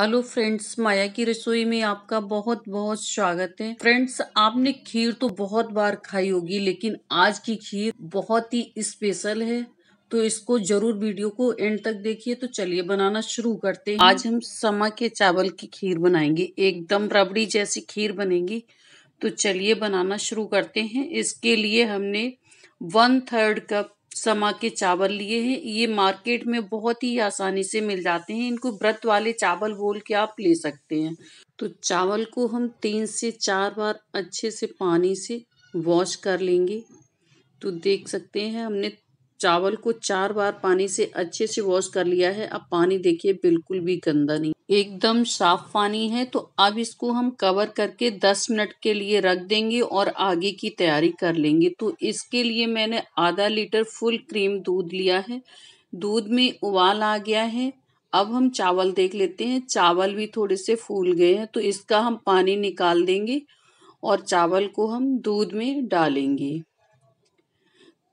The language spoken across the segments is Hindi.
हेलो फ्रेंड्स माया की रसोई में आपका बहुत बहुत स्वागत है फ्रेंड्स आपने खीर तो बहुत बार खाई होगी लेकिन आज की खीर बहुत ही स्पेशल है तो इसको जरूर वीडियो को एंड तक देखिए तो चलिए बनाना शुरू करते हैं आज हम समा के चावल की खीर बनाएंगे एकदम रबड़ी जैसी खीर बनेगी तो चलिए बनाना शुरू करते हैं इसके लिए हमने वन थर्ड कप समा के चावल लिए हैं ये मार्केट में बहुत ही आसानी से मिल जाते हैं इनको व्रत वाले चावल बोल के आप ले सकते हैं तो चावल को हम तीन से चार बार अच्छे से पानी से वॉश कर लेंगे तो देख सकते हैं हमने चावल को चार बार पानी से अच्छे से वॉश कर लिया है अब पानी देखिए बिल्कुल भी गंदा नहीं एकदम साफ पानी है तो अब इसको हम कवर करके 10 मिनट के लिए रख देंगे और आगे की तैयारी कर लेंगे तो इसके लिए मैंने आधा लीटर फुल क्रीम दूध लिया है दूध में उबाल आ गया है अब हम चावल देख लेते हैं चावल भी थोड़े से फूल गए हैं तो इसका हम पानी निकाल देंगे और चावल को हम दूध में डालेंगे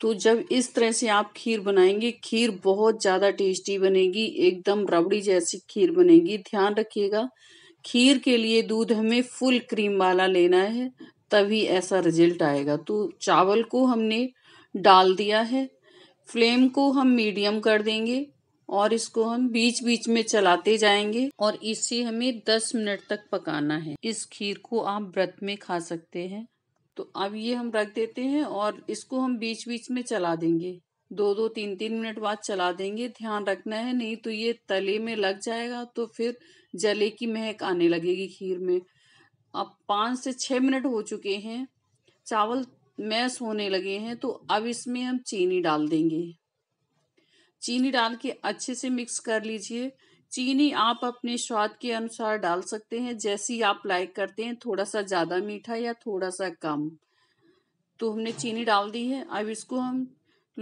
तो जब इस तरह से आप खीर बनाएंगे खीर बहुत ज़्यादा टेस्टी बनेगी एकदम रबड़ी जैसी खीर बनेगी ध्यान रखिएगा खीर के लिए दूध हमें फुल क्रीम वाला लेना है तभी ऐसा रिजल्ट आएगा तो चावल को हमने डाल दिया है फ्लेम को हम मीडियम कर देंगे और इसको हम बीच बीच में चलाते जाएंगे और इसे हमें 10 मिनट तक पकाना है इस खीर को आप व्रत में खा सकते हैं तो अब ये हम रख देते हैं और इसको हम बीच बीच में चला देंगे दो दो तीन तीन मिनट बाद चला देंगे ध्यान रखना है नहीं तो ये तले में लग जाएगा तो फिर जले की महक आने लगेगी खीर में अब पाँच से छः मिनट हो चुके हैं चावल मैस होने लगे हैं तो अब इसमें हम चीनी डाल देंगे चीनी डाल के अच्छे से मिक्स कर लीजिए चीनी आप अपने स्वाद के अनुसार डाल सकते हैं जैसी आप लाइक करते हैं थोड़ा सा ज़्यादा मीठा या थोड़ा सा कम तो हमने चीनी डाल दी है अब इसको हम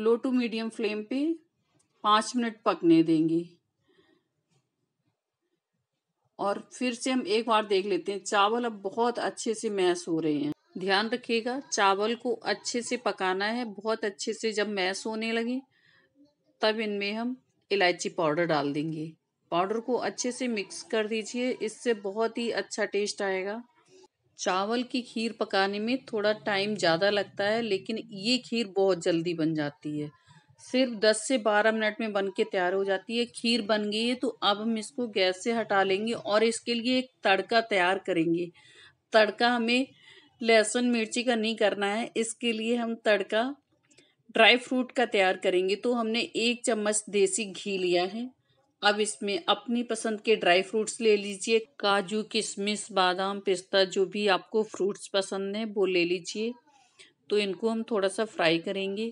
लो टू मीडियम फ्लेम पे पाँच मिनट पकने देंगे और फिर से हम एक बार देख लेते हैं चावल अब बहुत अच्छे से मैश हो रहे हैं ध्यान रखिएगा चावल को अच्छे से पकाना है बहुत अच्छे से जब मैश होने लगे तब इनमें हम इलायची पाउडर डाल देंगे पाउडर को अच्छे से मिक्स कर दीजिए इससे बहुत ही अच्छा टेस्ट आएगा चावल की खीर पकाने में थोड़ा टाइम ज़्यादा लगता है लेकिन ये खीर बहुत जल्दी बन जाती है सिर्फ 10 से 12 मिनट में बन के तैयार हो जाती है खीर बन गई है तो अब हम इसको गैस से हटा लेंगे और इसके लिए एक तड़का तैयार करेंगे तड़का हमें लहसुन मिर्ची का नहीं करना है इसके लिए हम तड़का ड्राई फ्रूट का तैयार करेंगे तो हमने एक चम्मच देसी घी लिया है अब इसमें अपनी पसंद के ड्राई फ्रूट्स ले लीजिए काजू किशमिश बादाम पिस्ता जो भी आपको फ्रूट्स पसंद है वो ले लीजिए तो इनको हम थोड़ा सा फ्राई करेंगे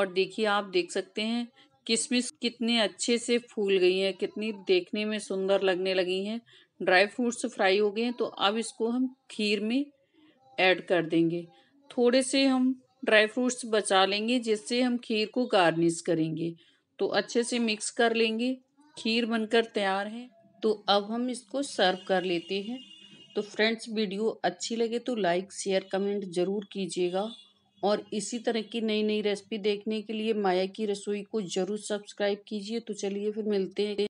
और देखिए आप देख सकते हैं किशमिश कितने अच्छे से फूल गई हैं कितनी देखने में सुंदर लगने लगी हैं ड्राई फ्रूट्स फ्राई हो गए हैं तो अब इसको हम खीर में ऐड कर देंगे थोड़े से हम ड्राई फ्रूट्स बचा लेंगे जिससे हम खीर को गार्निश करेंगे तो अच्छे से मिक्स कर लेंगे खीर बनकर तैयार है तो अब हम इसको सर्व कर लेते हैं तो फ्रेंड्स वीडियो अच्छी लगे तो लाइक शेयर कमेंट ज़रूर कीजिएगा और इसी तरह की नई नई रेसिपी देखने के लिए माया की रसोई को ज़रूर सब्सक्राइब कीजिए तो चलिए फिर मिलते हैं